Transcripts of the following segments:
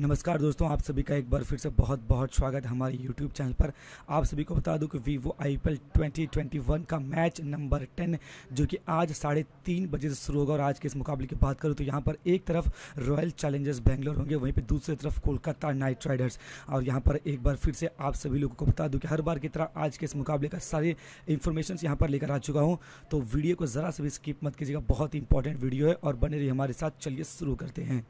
नमस्कार दोस्तों आप सभी का एक बार फिर से बहुत बहुत स्वागत हमारे YouTube चैनल पर आप सभी को बता दूं कि वीवो आई पी का मैच नंबर 10 जो कि आज साढ़े तीन बजे से शुरू होगा और आज के इस मुकाबले की बात करूं तो यहां पर एक तरफ रॉयल चैलेंजर्स बेंगलोर होंगे वहीं पे दूसरी तरफ कोलकाता नाइट राइडर्स और यहाँ पर एक बार फिर से आप सभी लोगों को बता दूँ कि हर बार की तरह आज के इस मुकाबले का सारे इन्फॉर्मेशन यहाँ पर लेकर आ चुका हूँ तो वीडियो को ज़रा से भी स्किप मत कीजिएगा बहुत इंपॉर्टेंट वीडियो है और बने रही हमारे साथ चलिए शुरू करते हैं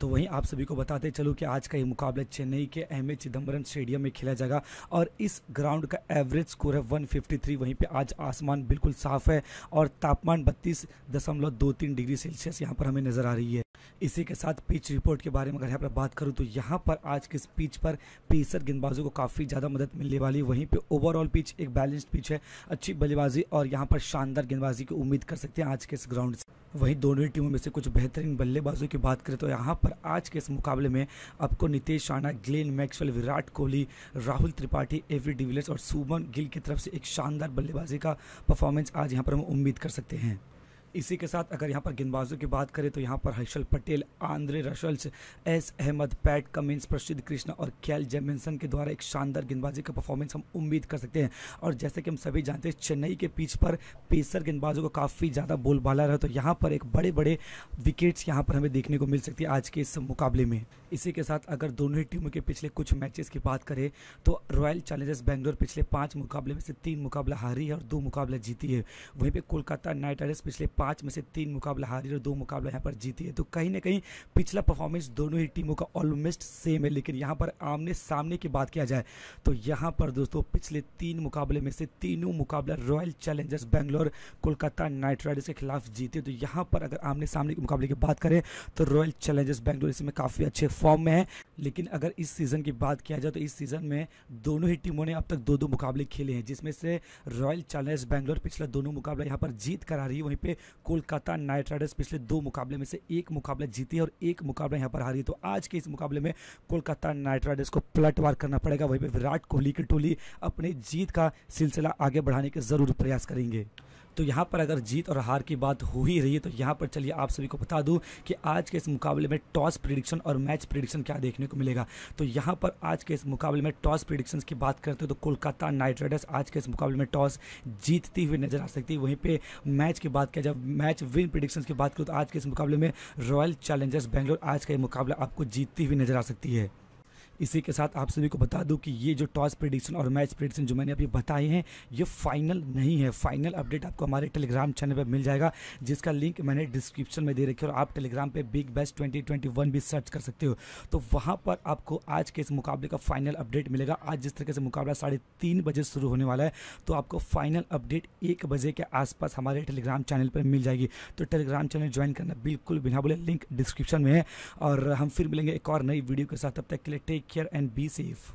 तो वहीं आप सभी को बताते चलो कि आज का ये मुकाबला चेन्नई के एम ए चिदम्बरम स्टेडियम में खेला जाएगा और इस ग्राउंड का एवरेज स्कोर है 153 वहीं पे आज आसमान बिल्कुल साफ है और तापमान बत्तीस दशमलव दो तीन डिग्री सेल्सियस यहाँ पर हमें नज़र आ रही है इसी के साथ पिच रिपोर्ट के बारे में अगर यहाँ पर बात करूँ तो यहाँ पर आज के इस पिच पर पेसर गेंदबाजों को काफ़ी ज़्यादा मदद मिलने वाली वहीं पर ओवरऑल पिच एक बैलेंस्ड पिच है अच्छी बल्लेबाजी और यहाँ पर शानदार गेंदबाजी की उम्मीद कर सकते हैं आज के इस ग्राउंड से वहीं दोनों टीमों में से कुछ बेहतरीन बल्लेबाजों की बात करें तो यहाँ पर आज के इस मुकाबले में आपको Nitish Rana Glenn Maxwell Virat Kohli Rahul Tripathi AB de Villiers और सुमन गिल की तरफ से एक शानदार बल्लेबाजी का परफॉर्मेंस आज यहाँ पर हम उम्मीद कर सकते हैं इसी के साथ अगर यहाँ पर गेंदबाजों की बात करें तो यहाँ पर Harshal Patel Andre Russell S Ahmed Pat Cummins Prasidh Krishna और कैल जेमिनसन के द्वारा एक शानदार गेंदबाजी का परफॉर्मेंस हम उम्मीद कर सकते हैं और जैसे कि हम सभी जानते हैं चेन्नई के पिच पर पेसर गेंदबाजों को काफ़ी ज़्यादा बोलबाला रहा तो यहाँ पर एक बड़े बड़े विकेट्स यहाँ पर हमें देखने को मिल सकती है आज के इस मुकाबले में इसी के साथ अगर दोनों ही टीमों के पिछले कुछ मैचेस की बात करें तो रॉयल चैलेंजर्स बेंगलोर पिछले पाँच मुकाबले में से तीन मुकाबला हारी है और दो मुकाबला जीती है वहीं पर कोलकाता नाइट राइडर्स पिछले पाँच में से तीन मुकाबला हारी और दो मुकाबला यहाँ पर जीती है तो कहीं ना कहीं पिछला परफॉर्मेंस दोनों ही टीमों का ऑलमोस्ट सेम है लेकिन यहाँ पर आमने सामने की बात किया जाए तो यहाँ पर दोस्तों पिछले तीन मुकाबले में से तीनों मुकाबला Royal Challengers Bangalore Kolkata Knight Riders के खिलाफ जीते तो यहाँ पर अगर आमने सामने के मुकाबले की बात करें तो रॉयल चैलेंजर्स बेंगलोर इसमें काफ़ी अच्छे फॉर्म में है लेकिन अगर इस सीज़न की बात किया जाए तो इस सीज़न में दोनों ही टीमों ने अब तक दो दो मुकाबले खेले हैं जिसमें से रॉयल चैलेंजर्स बैंगलोर पिछला दोनों मुकाबला यहाँ पर जीत कर रही है वहीं पे कोलकाता नाइट राइडर्स पिछले दो मुकाबले में से एक मुकाबला जीती है और एक मुकाबला यहाँ पर हारी तो आज के इस मुकाबले में कोलकाता नाइट राइडर्स को पलटवार करना पड़ेगा वहीं पर विराट कोहली की टोली अपनी जीत का सिलसिला आगे बढ़ाने के ज़रूर प्रयास करेंगे तो यहाँ पर अगर जीत और हार की बात हो ही रही है तो यहाँ पर चलिए आप सभी को बता दूँ कि आज के इस मुकाबले में टॉस प्रिडिक्शन और मैच प्रिडिक्शन क्या देखने को मिलेगा तो यहाँ पर आज के इस मुकाबले में टॉस प्रिडिक्शन की बात करते हैं तो कोलकाता नाइट राइडर्स आज के इस मुकाबले में टॉस जीतती हुई नजर आ सकती है वहीं पर मैच की बात किया जब मैच विन प्रिडिक्शन की बात करूँ तो आज के इस मुकाबले में रॉयल चैलेंजर्स बेंगलोर आज का ये मुकाबला आपको जीतती हुई नजर आ सकती है इसी के साथ आप सभी को बता दूं कि ये जो टॉस प्रिडिक्शन और मैच प्रिडिक्शन जो मैंने अभी बताए हैं ये फाइनल नहीं है फाइनल अपडेट आपको हमारे टेलीग्राम चैनल पर मिल जाएगा जिसका लिंक मैंने डिस्क्रिप्शन में दे रखी है और आप टेलीग्राम पर बिग बेस्ट ट्वेंटी भी सर्च कर सकते हो तो वहाँ पर आपको आज के इस मुकाबले का फाइनल अपडेट मिलेगा आज जिस तरीके से मुकाबला साढ़े तीन बजे शुरू होने वाला है तो आपको फाइनल अपडेट एक बजे के आसपास हमारे टेलीग्राम चैनल पर मिल जाएगी तो टेलीग्राम चैनल ज्वाइन करना बिल्कुल बिना बोले लिंक डिस्क्रिप्शन में है और हम फिर मिलेंगे एक और नई वीडियो के साथ तब तक के लिए take take care and be safe